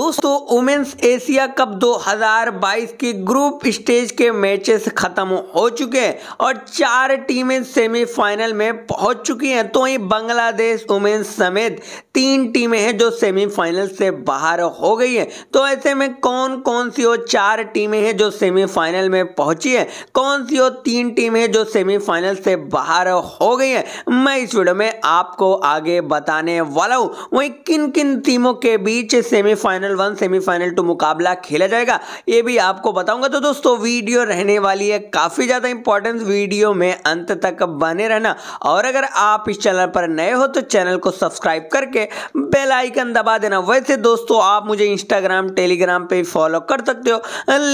दोस्तों women's Asia cup 2022 की group stage के मैचेस खत्म हो चुके हैं और चार टीमें सेमीफाइनल में पहुंच चुकी हैं तो वहीं बांग्लादेश वुमेन्स समेत तीन टीमें हैं जो सेमीफाइनल से बाहर हो गई हैं तो ऐसे में कौन कौन सी वो चार टीमें हैं जो सेमीफाइनल में पहुंची है कौन सी वो तीन टीमें जो सेमीफाइनल से बाहर हो गई हैं मैं इस वीडियो में आपको आगे बताने वाला हूँ वहीं किन किन टीमों के बीच semifinal final one semifinal two मुकाबला खेला जाएगा ये भी आपको बताऊंगा तो दोस्तों वीडियो रहने वाली है काफ़ी ज़्यादा इंपॉर्टेंट वीडियो में अंत तक बने रहना और अगर आप इस चैनल पर नए हो तो चैनल को सब्सक्राइब करके बेल आइकन दबा देना वैसे दोस्तों आप मुझे इंस्टाग्राम टेलीग्राम पे फॉलो कर सकते हो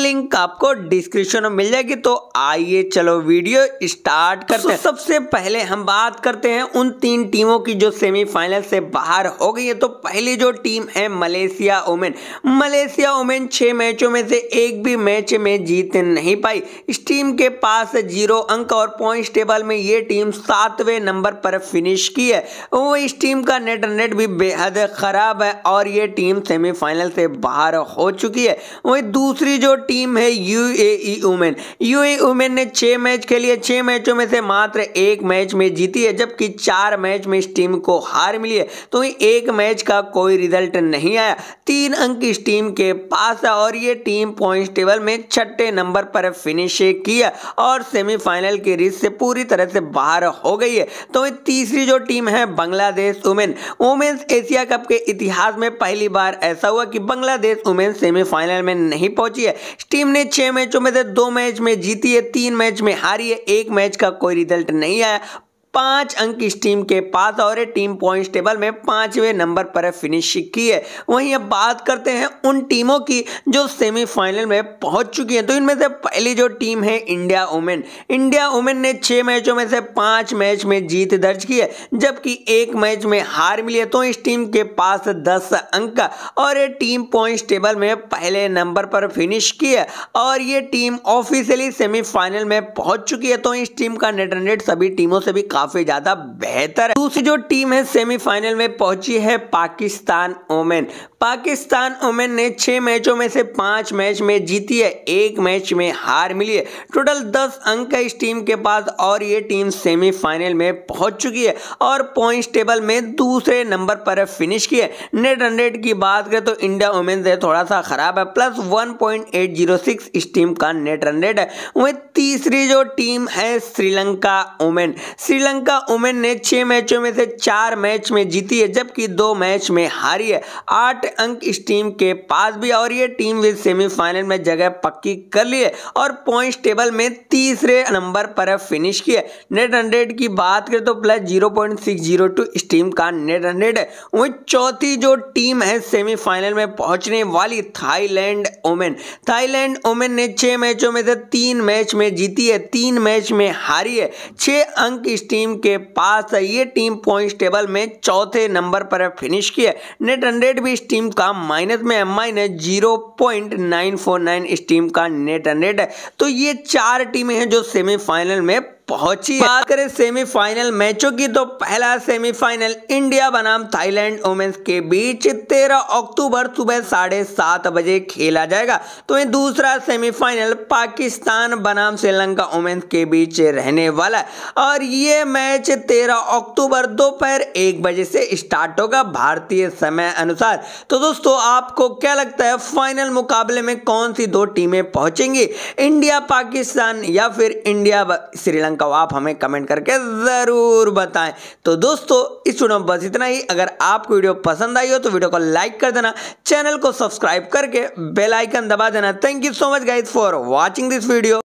लिंक आपको डिस्क्रिप्शन में मिल जाएगी तो आइए चलो वीडियो स्टार्ट तो करते हैं सबसे पहले हम बात करते हैं उन तीन टीमों की जो सेमीफाइनल से बाहर हो गई है तो पहली जो टीम है Malaysia women women Malaysia women छः मैचों में से एक भी मैच में जीत नहीं पाई इस टीम के पास जीरो अंक और पॉइंट्स टेबल में ये टीम सातवें नंबर पर फिनिश की है वो इस टीम का नेट नेट भी बेहद ख़राब है और ये टीम सेमीफाइनल से बाहर हो चुकी है वहीं दूसरी जो टीम है U A E e women U A women e ने छः मैच खेली है छः मैचों में से मात्र एक मैच में जीती है जबकि चार मैच में इस टीम को हार मिली है तो एक मैच का कोई रिजल्ट नहीं आया तीन तीन अंक इस टीम के पास है और ये टीम पॉइंट टेबल में छठे नंबर पर फिनिश किया और सेमीफाइनल की रिस से पूरी तरह से बाहर हो गई है तो तीसरी जो टीम है Bangladesh women women's Asia cup के इतिहास में पहली बार ऐसा हुआ कि बांग्लादेश वुमेन सेमीफाइनल में नहीं पहुंची है टीम ने छह मैचों में से दो मैच में जीती है तीन मैच में हारी है एक मैच का कोई रिजल्ट नहीं आया पांच अंक इस टीम के पास और टीम पॉइंट्स टेबल में पांचवें नंबर पर फिनिश की है वहीं अब बात करते हैं उन टीमों की जो सेमीफाइनल में पहुंच चुकी हैं तो इनमें से पहली जो टीम है इंडिया वुमेन इंडिया वुमेन ने छह मैचों में से पांच मैच में जीत दर्ज की है जबकि एक मैच में हार मिली है तो इस टीम के पास दस अंक और ये टीम पॉइंट्स टेबल में पहले नंबर पर फिनिश की है और ये टीम ऑफिशियली सेमीफाइनल में पहुंच चुकी है तो इस टीम का नेट रेट सभी टीमों से भी काफी काफी ज्यादा बेहतर है दूसरी जो टीम है सेमीफाइनल में पहुंची है पाकिस्तान ओमेन पाकिस्तान ओमेन ने छह मैचों में से पांच मैच में जीती है एक मैच में हार मिली है टोटल दस अंक है इस टीम के पास और ये टीम सेमीफाइनल में पहुंच चुकी है और पॉइंट्स टेबल में दूसरे नंबर पर फिनिश की है नेट हंड्रेड की बात करें तो इंडिया ओमेन से थोड़ा सा खराब है प्लस 1.806 इस टीम का नेट हंड्रेड है वह तीसरी जो टीम है श्रीलंका ओमेन श्रीलंका श्रीलंका वुमेन ने छह मैचों में से चार मैच में जीती है जबकि दो मैच में हारी है आठ अंक इस टीम के पास भी और ये टीम भी सेमीफाइनल में जगह पक्की कर ली है और पॉइंट्स टेबल में तीसरे नंबर पर फिनिश किया नेट हंड्रेड की बात करें तो plus zero point six zero two इस टीम का नेट हंड्रेड है वही चौथी जो टीम है सेमीफाइनल में पहुंचने वाली थाईलैंड वुमेन थाईलैंड वुमेन ने छह मैचों में से तीन मैच में जीती है तीन मैच में हारी है छह अंक इस टीम टीम के पास है ये टीम पॉइंट टेबल में चौथे नंबर पर फिनिश की है नेट हंड्रेड भी इस टीम का माइनस में आई minus zero point nine four nine इस टीम का नेट हंड्रेड है तो ये चार टीमें हैं जो सेमीफाइनल में पहुंची बात करें सेमीफाइनल मैचों की तो पहला सेमीफाइनल इंडिया बनाम थाईलैंड वुमेन्स के बीच 13 अक्टूबर सुबह साढ़े सात बजे खेला जाएगा तो वही दूसरा सेमीफाइनल पाकिस्तान बनाम श्रीलंका वुमेन्स के बीच रहने वाला है और ये मैच 13 अक्टूबर दोपहर एक बजे से स्टार्ट होगा भारतीय समय अनुसार तो दोस्तों आपको क्या लगता है फाइनल मुकाबले में कौन सी दो टीमें पहुंचेंगी इंडिया पाकिस्तान या फिर इंडिया श्रीलंका रैंक हो आप हमें कमेंट करके ज़रूर बताएं तो दोस्तों इस वीडियो में बस इतना ही अगर आपको वीडियो पसंद आई हो तो वीडियो को लाइक कर देना चैनल को सब्सक्राइब करके बेलाइकन दबा देना thank you so much guys for watching this video